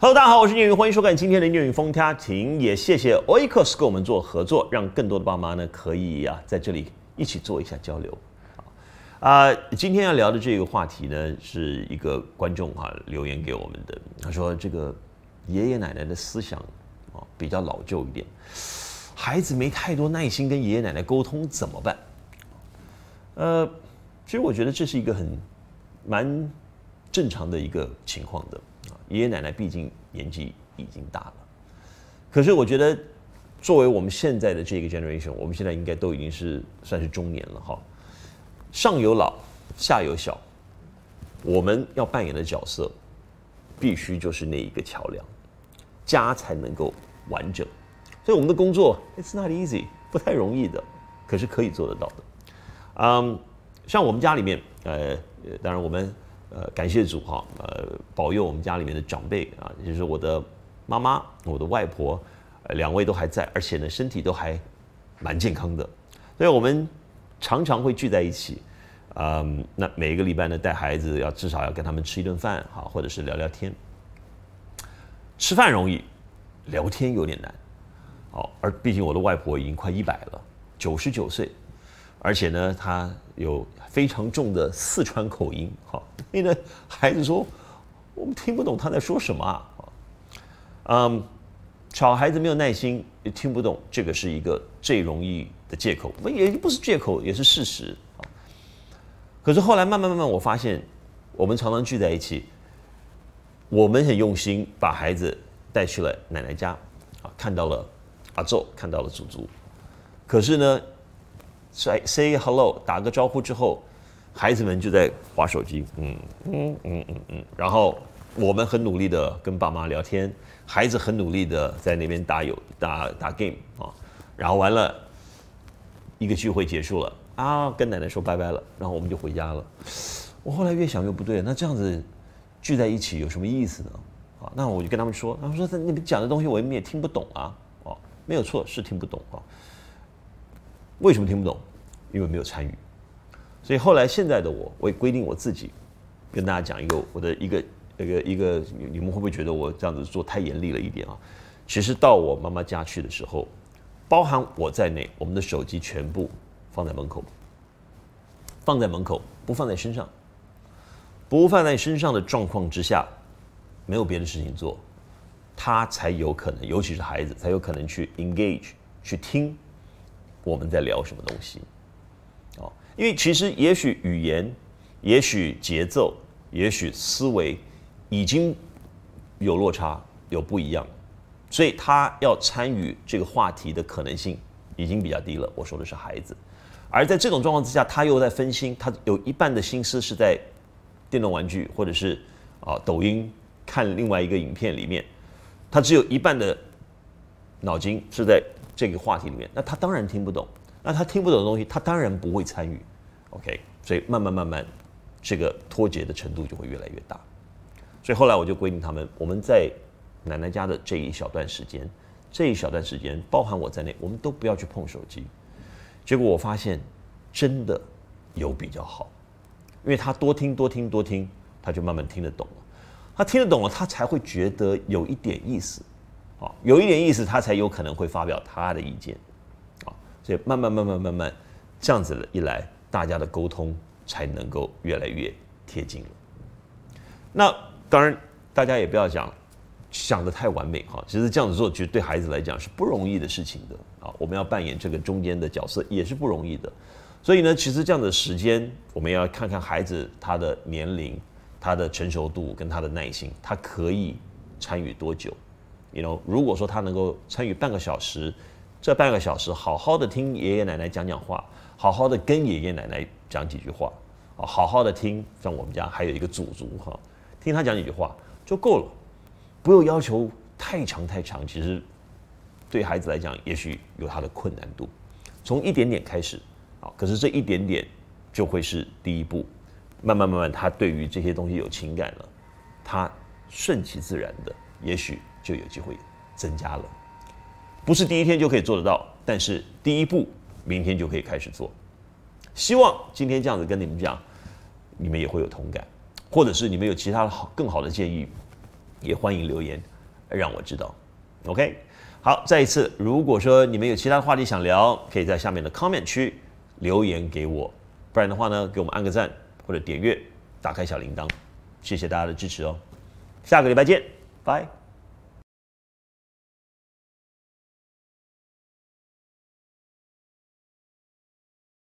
Hello，大家好，我是聂云，欢迎收看今天的聂云峰家庭。也谢谢 Oicos 跟我们做合作，让更多的爸妈呢可以啊在这里一起做一下交流。啊，今天要聊的这个话题呢，是一个观众啊留言给我们的。他说：“这个爷爷奶奶的思想啊比较老旧一点，孩子没太多耐心跟爷爷奶奶沟通，怎么办？”呃，其实我觉得这是一个很蛮正常的一个情况的。啊，爷爷奶奶毕竟年纪已经大了，可是我觉得，作为我们现在的这个 generation，我们现在应该都已经是算是中年了哈。上有老，下有小，我们要扮演的角色，必须就是那一个桥梁，家才能够完整。所以我们的工作，it's not easy，不太容易的，可是可以做得到的。嗯，像我们家里面，呃，当然我们。呃，感谢主哈，呃，保佑我们家里面的长辈啊，就是我的妈妈、我的外婆，两位都还在，而且呢，身体都还蛮健康的，所以我们常常会聚在一起。嗯，那每一个礼拜呢，带孩子要至少要跟他们吃一顿饭哈，或者是聊聊天。吃饭容易，聊天有点难。哦，而毕竟我的外婆已经快一百了，九十九岁，而且呢，她有非常重的四川口音哈。孩子说：“我们听不懂他在说什么啊，嗯，小孩子没有耐心，也听不懂，这个是一个最容易的借口，那也不是借口，也是事实啊。可是后来慢慢慢慢，我发现，我们常常聚在一起，我们很用心把孩子带去了奶奶家啊，看到了阿宙，看到了祖祖，可是呢，say say hello，打个招呼之后。”孩子们就在划手机，嗯嗯嗯嗯嗯，然后我们很努力的跟爸妈聊天，孩子很努力的在那边打游打打 game 啊，然后完了，一个聚会结束了啊，跟奶奶说拜拜了，然后我们就回家了。我后来越想越不对，那这样子聚在一起有什么意思呢？啊，那我就跟他们说，他们说你们讲的东西我们也听不懂啊，哦，没有错，是听不懂啊。为什么听不懂？因为没有参与。所以后来现在的我，我也规定我自己跟大家讲一个我的一个一个一个，你们会不会觉得我这样子做太严厉了一点啊？其实到我妈妈家去的时候，包含我在内，我们的手机全部放在门口，放在门口，不放在身上，不放在身上的状况之下，没有别的事情做，他才有可能，尤其是孩子，才有可能去 engage 去听我们在聊什么东西。因为其实也许语言，也许节奏，也许思维，已经有落差，有不一样，所以他要参与这个话题的可能性已经比较低了。我说的是孩子，而在这种状况之下，他又在分心，他有一半的心思是在电动玩具或者是啊抖音看另外一个影片里面，他只有一半的脑筋是在这个话题里面，那他当然听不懂。那他听不懂的东西，他当然不会参与，OK？所以慢慢慢慢，这个脱节的程度就会越来越大。所以后来我就规定他们，我们在奶奶家的这一小段时间，这一小段时间，包含我在内，我们都不要去碰手机。结果我发现真的有比较好，因为他多听多听多听，他就慢慢听得懂了。他听得懂了，他才会觉得有一点意思，啊，有一点意思，他才有可能会发表他的意见。所以慢慢慢慢慢慢，这样子一来，大家的沟通才能够越来越贴近了。那当然，大家也不要讲，想的太完美哈。其实这样子做，其实对孩子来讲是不容易的事情的啊。我们要扮演这个中间的角色，也是不容易的。所以呢，其实这样的时间，我们要看看孩子他的年龄、他的成熟度跟他的耐心，他可以参与多久。You know，如果说他能够参与半个小时。这半个小时，好好的听爷爷奶奶讲讲话，好好的跟爷爷奶奶讲几句话啊，好好的听，像我们家还有一个祖祖哈，听他讲几句话就够了，不用要求太长太长，其实对孩子来讲，也许有他的困难度，从一点点开始啊，可是这一点点就会是第一步，慢慢慢慢，他对于这些东西有情感了，他顺其自然的，也许就有机会增加了。不是第一天就可以做得到，但是第一步明天就可以开始做。希望今天这样子跟你们讲，你们也会有同感，或者是你们有其他好更好的建议，也欢迎留言让我知道。OK，好，再一次，如果说你们有其他的话题想聊，可以在下面的 comment 区留言给我，不然的话呢，给我们按个赞或者点阅，打开小铃铛，谢谢大家的支持哦。下个礼拜见，拜。